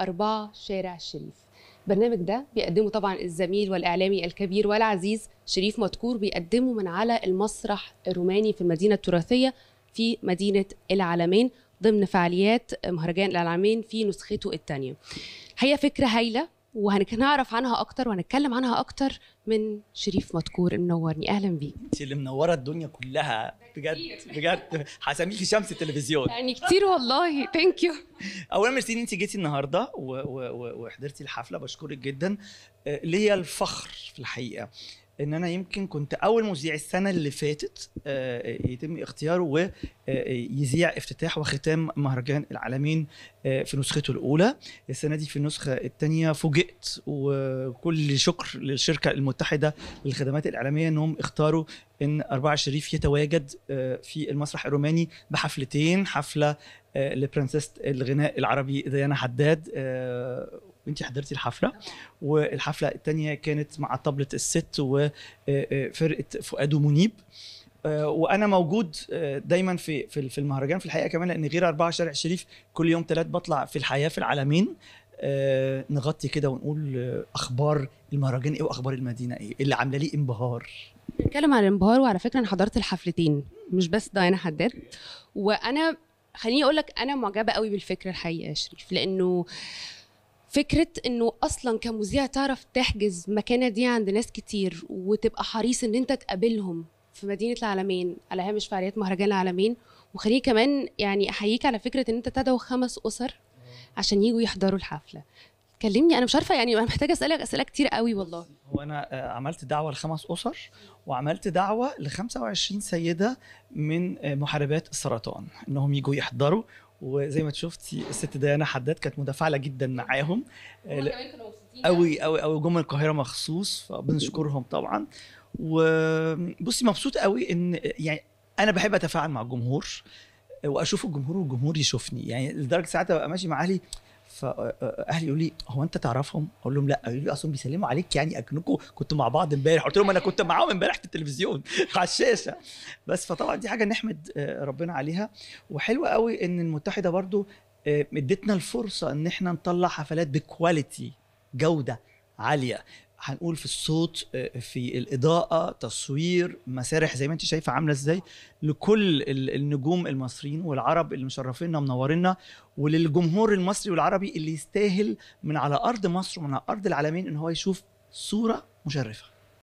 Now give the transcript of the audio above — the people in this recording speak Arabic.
أربعة شارع الشريف البرنامج ده بيقدمه طبعا الزميل والإعلامي الكبير والعزيز شريف مدكور بيقدمه من على المسرح الروماني في المدينة التراثية في مدينة العلمين ضمن فعاليات مهرجان العلمين في نسخته الثانية هي فكرة هايلة وهنعرف عنها اكتر وهنتكلم عنها اكتر من شريف مدكور منورني اهلا بيك انت اللي منوره الدنيا كلها بجد بجد هسميكي شمس التلفزيون يعني كتير والله ثانك يو اولا ميرسي ان انت جيتي النهارده وحضرتي الحفله بشكرك جدا آه، ليا الفخر في الحقيقه ان انا يمكن كنت اول مذيع السنه اللي فاتت آه، يتم اختياره ويذيع آه، افتتاح وختام مهرجان العالمين آه، في نسخته الاولى السنه دي في النسخه الثانيه فوجئت وكل شكر للشركه المتحده للخدمات الاعلاميه انهم اختاروا ان اربعه شريف يتواجد في المسرح الروماني بحفلتين حفله لبرنسيست الغناء العربي ديانا حداد وانت حضرتي الحفله والحفله الثانيه كانت مع طبله الست وفرقه آه، آه، فؤاد ومنيب آه، وانا موجود دايما في في المهرجان في الحقيقه كمان لان غير أربعة شارع الشريف كل يوم ثلاث بطلع في الحياه في العالمين نغطي كده ونقول اخبار المهرجان ايه واخبار المدينه ايه اللي عامله لي انبهار نتكلم عن الانبهار وعلى فكره انا حضرت الحفلتين مش بس داينا حداد وانا خليني اقول لك انا معجبه قوي بالفكره الحقيقه يا شريف لانه فكره انه اصلا كمذيع تعرف تحجز مكانه دي عند ناس كتير وتبقى حريص ان انت تقابلهم في مدينه العالمين على هامش فعاليات مهرجان العالمين وخليه كمان يعني احييك على فكره ان انت تدعو خمس اسر عشان يجوا يحضروا الحفله كلمني انا مش عارفه يعني انا محتاجه اسالك اسئله كتير قوي والله هو انا عملت دعوه لخمس اسر وعملت دعوه ل 25 سيده من محاربات السرطان انهم يجوا يحضروا وزي ما شفتي الست ديانا حداد كانت متفاعله جدا معاهم قوي قوي قوي جم القاهره مخصوص فبنشكرهم طبعا وبصي مبسوط قوي ان يعني انا بحب اتفاعل مع الجمهور واشوف الجمهور والجمهور يشوفني يعني لدرجه ساعات ابقى ماشي مع اهلي فاهلي يقول لي هو انت تعرفهم؟ اقول لهم لا يقول لي اصلا بيسلموا عليك يعني اكنكم كنتوا مع بعض امبارح قلت لهم انا كنت معاهم امبارح في التلفزيون على الشاشه بس فطبعا دي حاجه نحمد آه، ربنا عليها وحلوه قوي ان المتحده برضو آه، مدتنا الفرصه ان احنا نطلع حفلات بكواليتي جوده عاليه هنقول في الصوت آه، في الاضاءه تصوير مسارح زي ما انت شايفه عامله ازاي لكل النجوم المصريين والعرب اللي مشرفينا منورينا وللجمهور المصري والعربي اللي يستاهل من على ارض مصر ومن على ارض العالمين ان هو يشوف صوره مشرفه